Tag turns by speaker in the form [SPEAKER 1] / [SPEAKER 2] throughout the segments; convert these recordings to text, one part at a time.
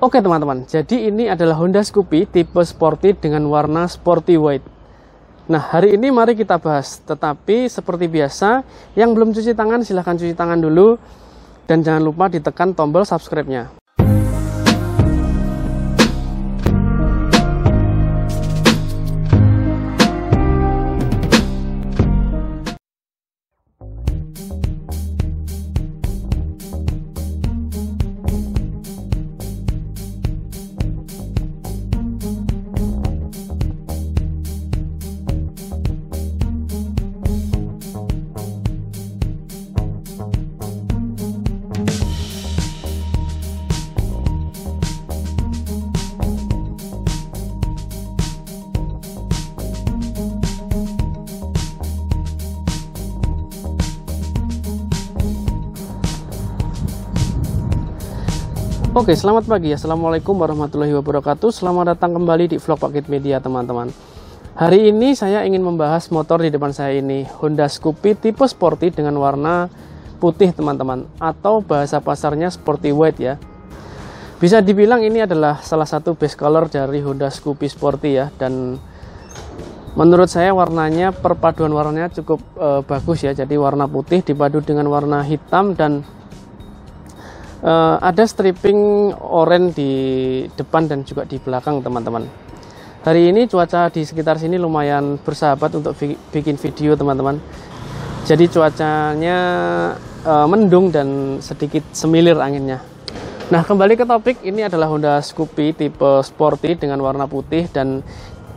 [SPEAKER 1] Oke teman-teman, jadi ini adalah Honda Scoopy tipe sporty dengan warna sporty white. Nah, hari ini mari kita bahas. Tetapi seperti biasa, yang belum cuci tangan silahkan cuci tangan dulu. Dan jangan lupa ditekan tombol subscribe-nya. Oke, selamat pagi. Assalamualaikum warahmatullahi wabarakatuh. Selamat datang kembali di vlog Paket Media, teman-teman. Hari ini saya ingin membahas motor di depan saya ini, Honda Scoopy tipe sporty dengan warna putih, teman-teman, atau bahasa pasarnya sporty white ya. Bisa dibilang ini adalah salah satu base color dari Honda Scoopy sporty ya dan menurut saya warnanya perpaduan warnanya cukup e, bagus ya. Jadi warna putih dipadu dengan warna hitam dan uh, ada stripping oranye di depan dan juga di belakang teman-teman hari ini cuaca di sekitar sini lumayan bersahabat untuk bikin video teman-teman jadi cuacanya uh, mendung dan sedikit semilir anginnya nah kembali ke topik ini adalah Honda Scoopy tipe sporty dengan warna putih dan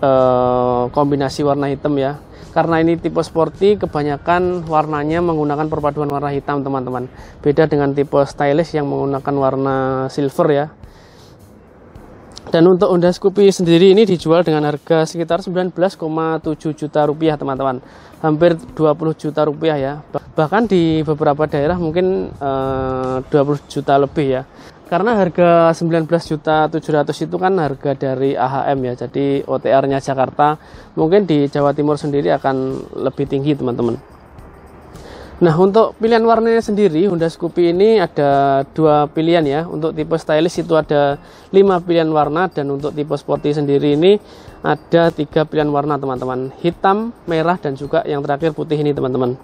[SPEAKER 1] uh, kombinasi warna hitam ya karena ini tipe sporty, kebanyakan warnanya menggunakan perpaduan warna hitam, teman-teman. Beda dengan tipe stylish yang menggunakan warna silver ya. Dan untuk Honda Scoopy sendiri ini dijual dengan harga sekitar 19,7 juta rupiah teman-teman Hampir 20 juta rupiah ya Bahkan di beberapa daerah mungkin eh, 20 juta lebih ya karena harga 19 juta 700 itu kan harga dari AHM ya jadi OTR-nya Jakarta mungkin di Jawa Timur sendiri akan lebih tinggi teman-teman nah untuk pilihan warnanya sendiri Honda Scoopy ini ada dua pilihan ya untuk tipe stylish itu ada lima pilihan warna dan untuk tipe sporty sendiri ini ada tiga pilihan warna teman-teman hitam merah dan juga yang terakhir putih ini teman-teman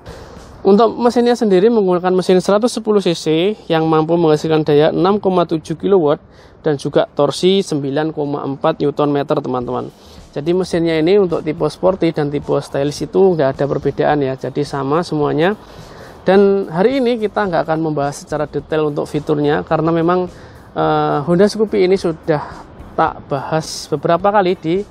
[SPEAKER 1] untuk mesinnya sendiri menggunakan mesin 110 cc yang mampu menghasilkan daya 6,7 kW dan juga torsi 9,4 Nm teman-teman. Jadi mesinnya ini untuk tipe sporty dan tipe stylish itu nggak ada perbedaan ya, jadi sama semuanya. Dan hari ini kita nggak akan membahas secara detail untuk fiturnya karena memang uh, Honda Scoopy ini sudah tak bahas beberapa kali di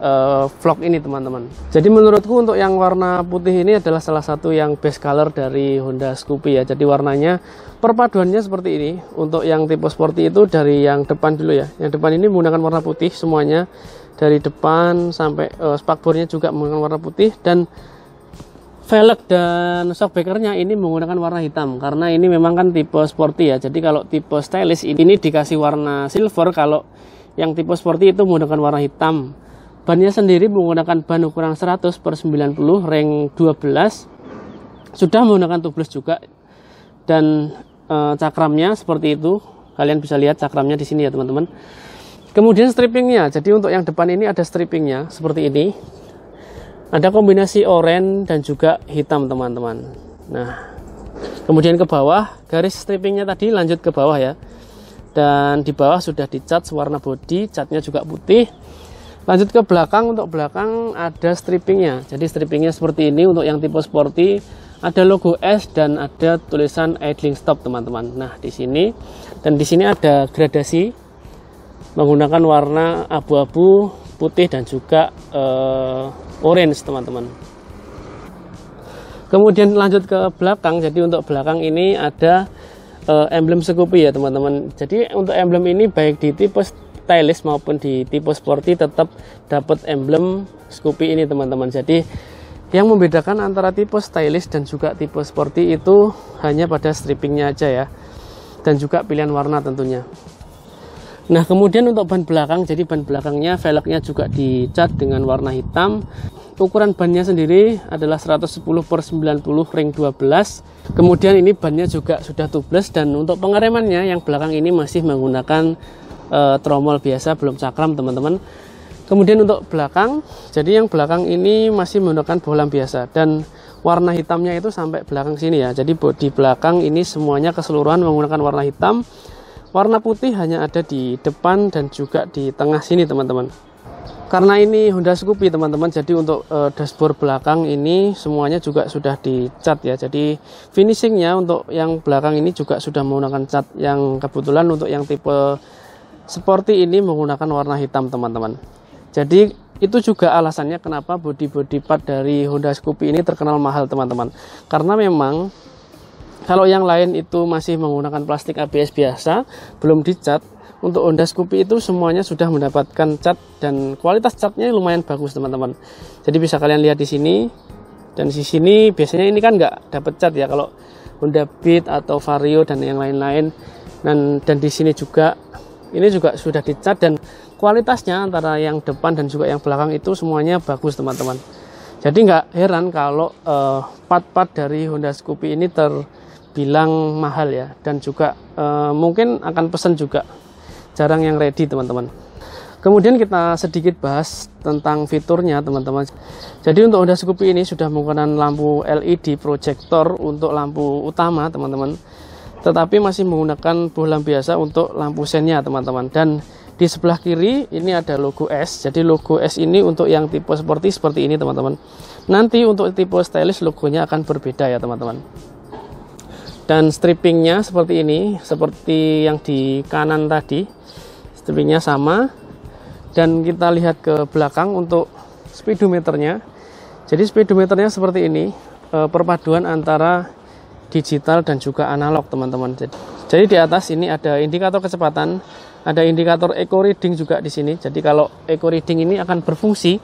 [SPEAKER 1] uh, vlog ini teman-teman. Jadi menurutku untuk yang warna putih ini adalah salah satu yang base color dari Honda Scoopy ya. Jadi warnanya perpaduannya seperti ini. Untuk yang tipe sporty itu dari yang depan dulu ya. Yang depan ini menggunakan warna putih semuanya dari depan sampai uh, eh, spakbornya juga menggunakan warna putih dan velg dan shockbackernya ini menggunakan warna hitam karena ini memang kan tipe sporty ya jadi kalau tipe stylish ini, ini dikasih warna silver kalau yang tipe sporty itu menggunakan warna hitam Bannya sendiri menggunakan ban ukuran 100 per 90 ring 12 sudah menggunakan tubeless juga dan e, cakramnya seperti itu kalian bisa lihat cakramnya di sini ya teman-teman kemudian strippingnya jadi untuk yang depan ini ada strippingnya seperti ini ada kombinasi oranye dan juga hitam teman-teman nah kemudian ke bawah garis strippingnya tadi lanjut ke bawah ya dan di bawah sudah dicat warna body catnya juga putih lanjut ke belakang untuk belakang ada strippingnya jadi strippingnya seperti ini untuk yang tipe sporty ada logo S dan ada tulisan idling stop teman-teman nah di sini dan di sini ada gradasi menggunakan warna abu-abu putih dan juga uh, orange teman-teman kemudian lanjut ke belakang jadi untuk belakang ini ada uh, emblem sekupi ya teman-teman jadi untuk emblem ini baik di tipe stylish maupun di tipe sporty tetap dapat emblem Scoopy ini teman-teman jadi yang membedakan antara tipe stylish dan juga tipe sporty itu hanya pada strippingnya aja ya dan juga pilihan warna tentunya nah kemudian untuk ban belakang jadi ban belakangnya velgnya juga dicat dengan warna hitam ukuran bannya sendiri adalah 110 per 90 ring 12 kemudian ini bannya juga sudah tubeless dan untuk pengeremannya yang belakang ini masih menggunakan e, tromol biasa belum cakram teman-teman kemudian untuk belakang jadi yang belakang ini masih menggunakan bohlam biasa dan warna hitamnya itu sampai belakang sini ya jadi di belakang ini semuanya keseluruhan menggunakan warna hitam warna putih hanya ada di depan dan juga di tengah sini teman-teman karena ini Honda Scoopy teman-teman jadi untuk e, dashboard belakang ini semuanya juga sudah dicat ya jadi finishingnya untuk yang belakang ini juga sudah menggunakan cat yang kebetulan untuk yang tipe seperti ini menggunakan warna hitam teman-teman jadi itu juga alasannya kenapa body-body part dari Honda Scoopy ini terkenal mahal teman-teman karena memang kalau yang lain itu masih menggunakan plastik ABS biasa, belum dicat, untuk Honda Scoopy itu semuanya sudah mendapatkan cat dan kualitas catnya lumayan bagus teman-teman. Jadi bisa kalian lihat di sini dan di sini biasanya ini kan nggak dapat cat ya kalau Honda Beat atau Vario dan yang lain-lain dan dan di sini juga ini juga sudah dicat dan kualitasnya antara yang depan dan juga yang belakang itu semuanya bagus teman-teman jadi nggak heran kalau part eh, part-part dari Honda Scoopy ini terbilang mahal ya dan juga uh, mungkin akan pesan juga jarang yang ready teman-teman kemudian kita sedikit bahas tentang fiturnya teman-teman jadi untuk Honda Scoopy ini sudah menggunakan lampu LED proyektor untuk lampu utama teman-teman tetapi masih menggunakan bohlam biasa untuk lampu sennya teman-teman dan di sebelah kiri ini ada logo S jadi logo S ini untuk yang tipe seperti seperti ini teman-teman nanti untuk tipe stylish logonya akan berbeda ya teman-teman dan strippingnya seperti ini seperti yang di kanan tadi strippingnya sama dan kita lihat ke belakang untuk speedometernya jadi speedometernya seperti ini eh, perpaduan antara digital dan juga analog teman-teman. Jadi, jadi di atas ini ada indikator kecepatan, ada indikator eco reading juga di sini. Jadi kalau eco reading ini akan berfungsi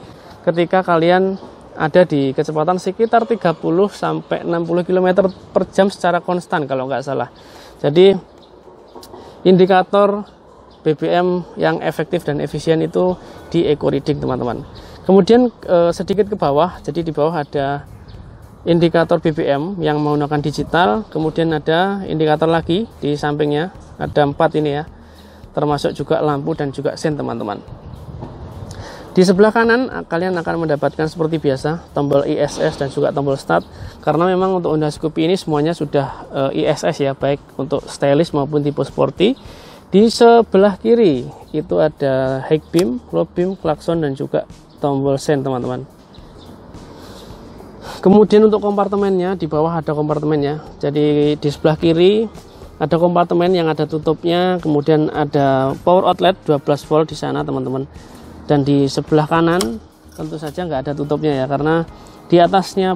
[SPEAKER 1] ketika kalian ada di kecepatan sekitar 30 sampai 60 km per jam secara konstan kalau nggak salah. Jadi indikator BBM yang efektif dan efisien itu di eco reading teman-teman. Kemudian eh, sedikit ke bawah, jadi di bawah ada indikator BBM yang menggunakan digital kemudian ada indikator lagi di sampingnya ada empat ini ya termasuk juga lampu dan juga sen teman-teman di sebelah kanan ah, kalian akan mendapatkan seperti biasa tombol ISS dan juga tombol start karena memang untuk Honda Scoopy ini semuanya sudah e, eh, ISS ya baik untuk stylish maupun tipe sporty di sebelah kiri itu ada high beam, low beam, klakson dan juga tombol sen teman-teman kemudian untuk kompartemennya di bawah ada kompartemennya jadi di sebelah kiri ada kompartemen yang ada tutupnya kemudian ada power outlet 12 volt di sana teman-teman dan di sebelah kanan tentu saja nggak ada tutupnya ya karena di atasnya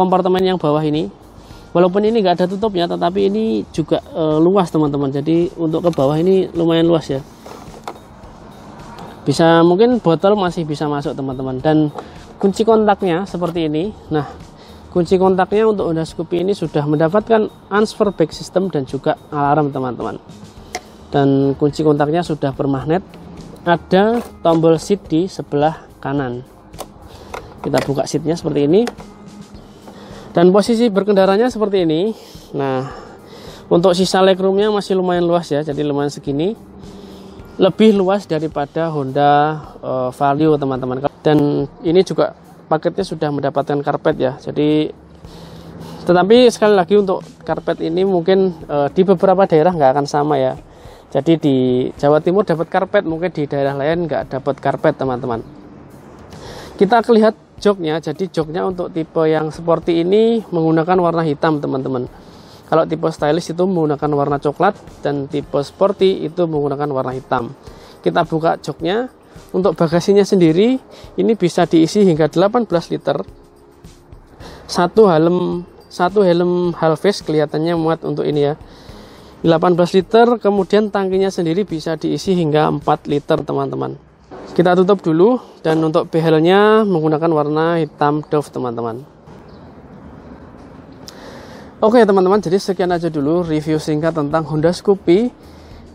[SPEAKER 1] kompartemen yang bawah ini walaupun ini nggak ada tutupnya tetapi ini juga e, luas teman-teman jadi untuk ke bawah ini lumayan luas ya bisa mungkin botol masih bisa masuk teman-teman dan kunci kontaknya seperti ini nah kunci kontaknya untuk Honda Scoopy ini sudah mendapatkan answer back system dan juga alarm teman-teman dan kunci kontaknya sudah bermagnet ada tombol seat di sebelah kanan kita buka seatnya seperti ini dan posisi berkendaranya seperti ini nah untuk sisa legroomnya masih lumayan luas ya jadi lumayan segini lebih luas daripada Honda uh, eh, Valio teman-teman dan ini juga paketnya sudah mendapatkan karpet ya jadi tetapi sekali lagi untuk karpet ini mungkin uh, di beberapa daerah nggak akan sama ya jadi di Jawa Timur dapat karpet mungkin di daerah lain nggak dapat karpet teman-teman kita lihat joknya jadi joknya untuk tipe yang seperti ini menggunakan warna hitam teman-teman kalau tipe stylish itu menggunakan warna coklat dan tipe sporty itu menggunakan warna hitam. Kita buka joknya. Untuk bagasinya sendiri ini bisa diisi hingga 18 liter. Satu helm satu helm half face kelihatannya muat untuk ini ya. 18 liter, kemudian tangkinya sendiri bisa diisi hingga 4 liter, teman-teman. Kita tutup dulu dan untuk behelnya menggunakan warna hitam Dove, teman-teman. Oke teman-teman, jadi sekian aja dulu review singkat tentang Honda Scoopy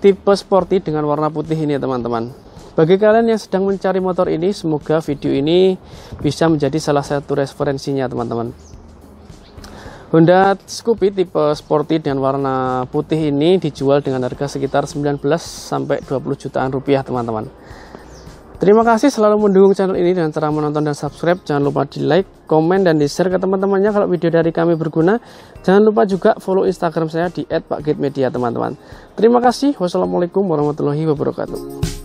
[SPEAKER 1] tipe sporty dengan warna putih ini teman-teman. Bagi kalian yang sedang mencari motor ini, semoga video ini bisa menjadi salah satu referensinya teman-teman. Honda Scoopy tipe sporty dengan warna putih ini dijual dengan harga sekitar 19 20 jutaan rupiah teman-teman. Terima kasih selalu mendukung channel ini dengan cara menonton dan subscribe. Jangan lupa di like, komen, dan di share ke teman-temannya kalau video dari kami berguna. Jangan lupa juga follow Instagram saya di @pakgitmedia teman-teman. Terima kasih. Wassalamualaikum warahmatullahi wabarakatuh.